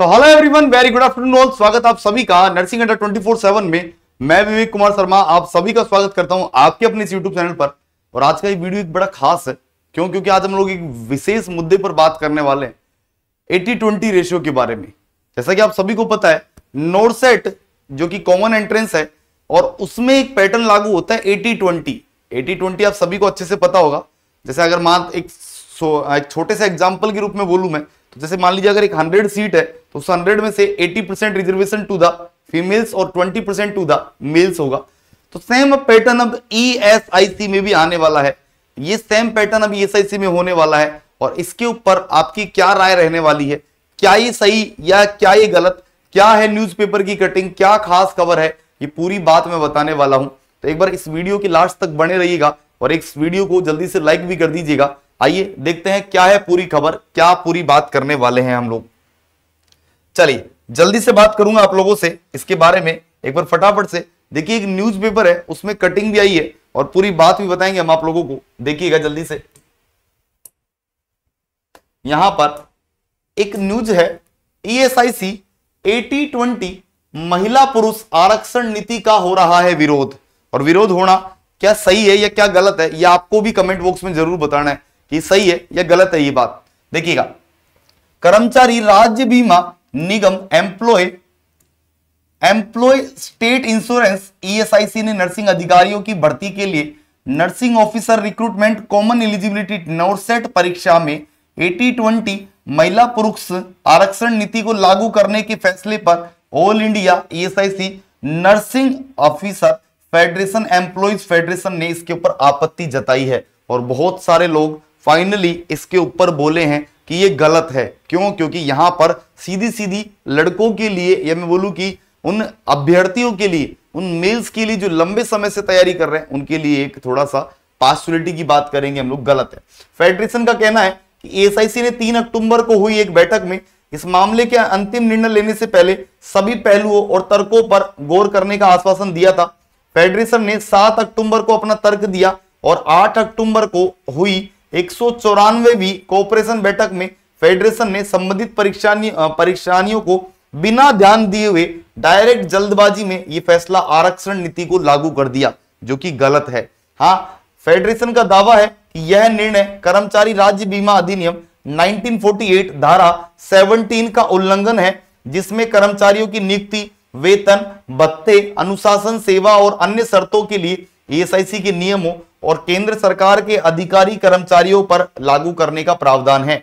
तो hello everyone very good afternoon all स्वागत आप सभी का नर्सिंग अंडर 24/7 में मैं विवेक कुमार शर्मा आप सभी का स्वागत करता हूं आपके अपने इस यूट्यूब चैनल पर और आज का ये वीडियो एक बड़ा खास है क्यों क्योंकि आज हम लोग एक विशेष मुद्दे पर बात करने वाले हैं एटी ट्वेंटी रेशियो के बारे में जैसा कि आप सभी को पता है नोरसेट जो कि कॉमन एंट्रेंस है और उसमें एक पैटर्न लागू होता है एटी ट्वेंटी एटी ट्वेंटी आप सभी को अच्छे से पता होगा जैसे अगर मान एक, छोटे से एग्जाम्पल के रूप में बोलू मैं जैसे मान लीजिए अगर एक हंड्रेड सीट है तो उस हंड्रेड में से eighty percent reservation to the females और twenty percent to the males होगा तो सेम पैटर्न अब ई एस आई सी में भी आने वाला है ये सेम पैटर्न अब ई एस आई सी में होने वाला है और इसके ऊपर आपकी क्या राय रहने वाली है क्या ये सही या क्या ये गलत क्या है न्यूज़पेपर की कटिंग क्या खास खबर है ये पूरी बात मैं बताने वाला हूं तो एक बार इस वीडियो की लास्ट तक बने रहिएगा और इस वीडियो को जल्दी से लाइक भी कर दीजिएगा आइए देखते हैं क्या है पूरी खबर क्या पूरी बात करने वाले हैं हम लोग चलिए जल्दी से बात करूंगा आप लोगों से इसके बारे में एक बार फटाफट से देखिए एक न्यूज़पेपर है उसमें कटिंग भी आई है और पूरी बात भी बताएंगे हम आप लोगों को देखिएगा जल्दी से यहां पर एक न्यूज है ईएसआईसी एटी ट्वेंटी महिला पुरुष आरक्षण नीति का हो रहा है विरोध और विरोध होना क्या सही है या क्या गलत है यह आपको भी कमेंट बॉक्स में जरूर बताना है कि सही है या गलत है ये बात देखिएगा कर्मचारी राज्य बीमा निगम employ employ state insurance ESIC e ने नर्सिंग अधिकारियों की भर्ती के लिए nursing officer recruitment common eligibility NORCET परीक्षा में एटी ट्वेंटी महिला पुरुष आरक्षण नीति को लागू करने के फैसले पर all India ESIC e nursing officer federation employees federation ने इसके ऊपर आपत्ति जताई है और बहुत सारे लोग फाइनली इसके ऊपर बोले हैं कि ये गलत है क्यों क्योंकि यहां पर सीधी सीधी लड़कों के लिए या मैं बोलूं कि उन अभ्यर्थियों के लिए उन मेल्स के लिए जो लंबे समय से तैयारी कर रहे हैं उनके लिए एक थोड़ा सा पॉसिबिलिटी की बात करेंगे हम लोग गलत है फेडरेशन का कहना है कि एसआईसी ने 3 अक्टूबर को हुई एक बैठक में इस मामले के अंतिम निर्णय लेने से पहले सभी पहलुओं और तर्कों पर गौर करने का आश्वासन दिया था फेडरेशन ने सात अक्टूबर को अपना तर्क दिया और आठ अक्टूबर को हुई एक भी कोऑपरेशन बैठक में फेडरेशन ने संबंधित परीक्षानी परीक्षानियों को बिना ध्यान दिए हुए डायरेक्ट जल्दबाजी में यह फैसला आरक्षण नीति को लागू कर दिया जो कि गलत है हाँ फेडरेशन का दावा है कि यह निर्णय कर्मचारी राज्य बीमा अधिनियम 1948 धारा 17 का उल्लंघन है जिसमें कर्मचारियों की नियुक्ति वेतन भत्ते अनुशासन सेवा और अन्य शर्तों के लिए ईएसआईसी e के नियमों और केंद्र सरकार के अधिकारी कर्मचारियों पर लागू करने का प्रावधान है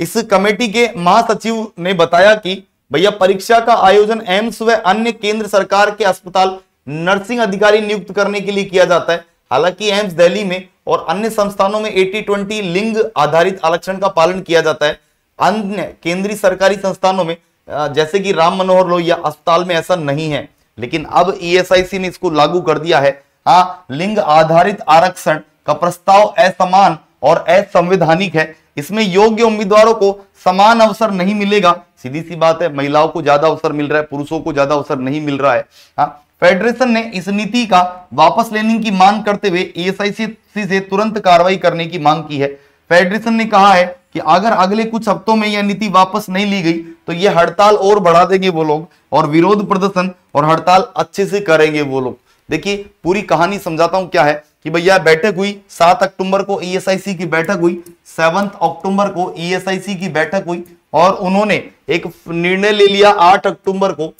इस कमेटी के महासचिव ने बताया कि भैया परीक्षा का आयोजन एम्स व अन्य केंद्र सरकार के अस्पताल नर्सिंग अधिकारी नियुक्त करने के लिए किया जाता है हालांकि एम्स दिल्ली में और अन्य संस्थानों में एटी ट्वेंटी लिंग आधारित आरक्षण का पालन किया जाता है अन्य केंद्रीय सरकारी संस्थानों में जैसे कि राम मनोहर लोहिया अस्पताल में ऐसा नहीं है लेकिन अब ई e ने इसको लागू कर दिया है हाँ लिंग आधारित आरक्षण का प्रस्ताव असमान और असंवैधानिक है इसमें योग्य उम्मीदवारों को समान अवसर नहीं मिलेगा सीधी सी बात है महिलाओं को ज्यादा अवसर मिल रहा है पुरुषों को ज्यादा अवसर नहीं मिल रहा है हाँ फेडरेशन ने इस नीति का वापस लेने की मांग करते हुए ईएसआईसी e से तुरंत कार्रवाई करने की मांग की है फेडरेशन ने कहा है कि अगर अगले कुछ हफ्तों में यह नीति वापस नहीं ली गई तो यह हड़ताल और बढ़ा देंगे वो लोग और विरोध प्रदर्शन और हड़ताल अच्छे से करेंगे वो लोग देखिए पूरी कहानी समझाता हूं क्या है कि भैया बैठक हुई सात अक्टूबर को ईएसआईसी e की बैठक हुई सेवंथ अक्टूबर को ईएसआईसी e की बैठक हुई और उन्होंने एक निर्णय ले लिया आठ अक्टूबर को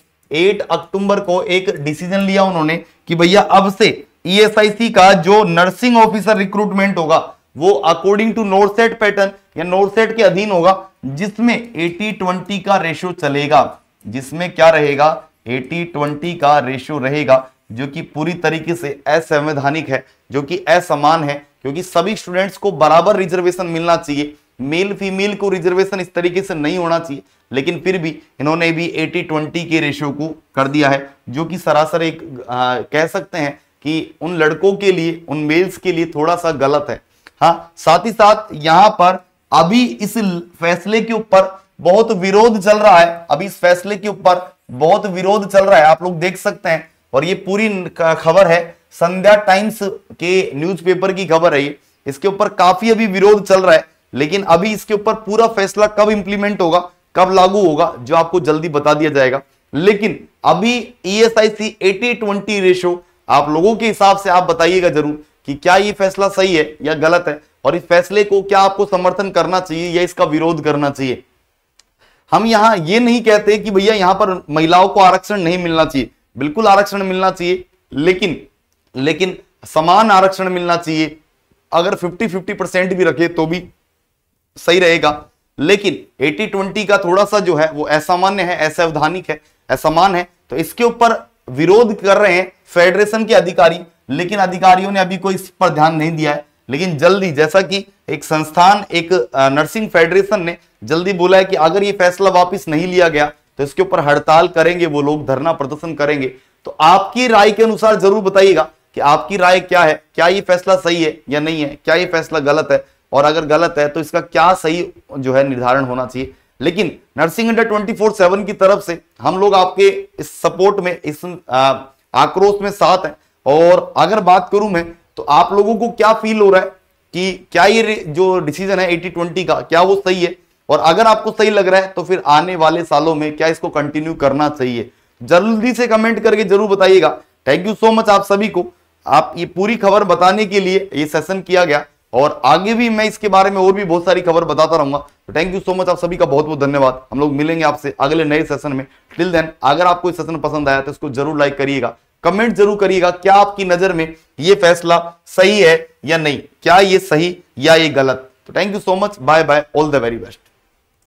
एट अक्टूबर को एक डिसीजन लिया उन्होंने कि भैया अब से ईएसआईसी e का जो नर्सिंग ऑफिसर रिक्रूटमेंट होगा वो अकॉर्डिंग टू नोरसेट पैटर्न या नोरसेट के अधीन होगा जिसमें एटी ट्वेंटी का रेशियो चलेगा जिसमें क्या रहेगा एटी ट्वेंटी का रेशियो रहेगा जो कि पूरी तरीके से असंवैधानिक है जो कि असमान है क्योंकि सभी स्टूडेंट्स को बराबर रिजर्वेशन मिलना चाहिए मेल फीमेल को रिजर्वेशन इस तरीके से नहीं होना चाहिए लेकिन फिर भी इन्होंने भी 80 20 के रेशियो को कर दिया है जो कि सरासर एक आ, कह सकते हैं कि उन लड़कों के लिए उन मेल्स के लिए थोड़ा सा गलत है हाँ साथ ही साथ यहां पर अभी इस फैसले के ऊपर बहुत विरोध चल रहा है अभी इस फैसले के ऊपर बहुत विरोध चल रहा है आप लोग देख सकते हैं और ये पूरी खबर है संध्या टाइम्स के न्यूज़पेपर की खबर है ये इसके ऊपर काफी अभी विरोध चल रहा है लेकिन अभी इसके ऊपर पूरा फैसला कब इंप्लीमेंट होगा कब लागू होगा जो आपको जल्दी बता दिया जाएगा लेकिन अभी E S I C eighty twenty ratio आप लोगों के हिसाब से आप बताइएगा जरूर कि क्या ये फैसला सही है या गलत है और इस फैसले को क्या आपको समर्थन करना चाहिए या इसका विरोध करना चाहिए हम यहां ये नहीं कहते कि भैया यहां पर महिलाओं को आरक्षण नहीं मिलना चाहिए बिल्कुल आरक्षण मिलना चाहिए लेकिन लेकिन समान आरक्षण मिलना चाहिए अगर 50 50 परसेंट भी रखे तो भी सही रहेगा लेकिन 80 20 का थोड़ा सा जो है वो असामान्य है असंवैधानिक है असमान है तो इसके ऊपर विरोध कर रहे हैं फेडरेशन के अधिकारी लेकिन अधिकारियों ने अभी कोई इस पर ध्यान नहीं दिया है लेकिन जल्दी जैसा कि एक संस्थान एक नर्सिंग फेडरेशन ने जल्दी बोला है कि अगर ये फैसला वापस नहीं लिया गया इसके ऊपर हड़ताल करेंगे वो लोग धरना प्रदर्शन करेंगे तो आपकी राय के अनुसार जरूर बताइएगा कि आपकी राय क्या है क्या ये फैसला सही है या नहीं है क्या ये फैसला गलत है और अगर गलत है तो इसका क्या सही जो है निर्धारण होना चाहिए लेकिन nursing under twenty four seven की तरफ से हम लोग आपके इस सपोर्ट में इस आक्रोश में साथ हैं और अगर बात करूं मैं तो आप लोगों को क्या फील हो रहा है कि क्या ये जो डिसीजन है एटी ट्वेंटी का क्या वो सही है और अगर आपको सही लग रहा है तो फिर आने वाले सालों में क्या इसको कंटिन्यू करना चाहिए जल्दी से कमेंट करके जरूर बताइएगा थैंक यू सो मच आप सभी को आप ये पूरी खबर बताने के लिए ये सेशन किया गया और आगे भी मैं इसके बारे में और भी बहुत सारी खबर बताता रहूंगा तो थैंक यू सो मच आप सभी का बहुत बहुत धन्यवाद हम लोग मिलेंगे आपसे अगले नए सेशन में टिल देन अगर आपको ये सेशन पसंद आया तो इसको जरूर लाइक करिएगा कमेंट जरूर करिएगा क्या आपकी नजर में ये फैसला सही है या नहीं क्या ये सही या ये गलत तो thank you so much bye bye all the very best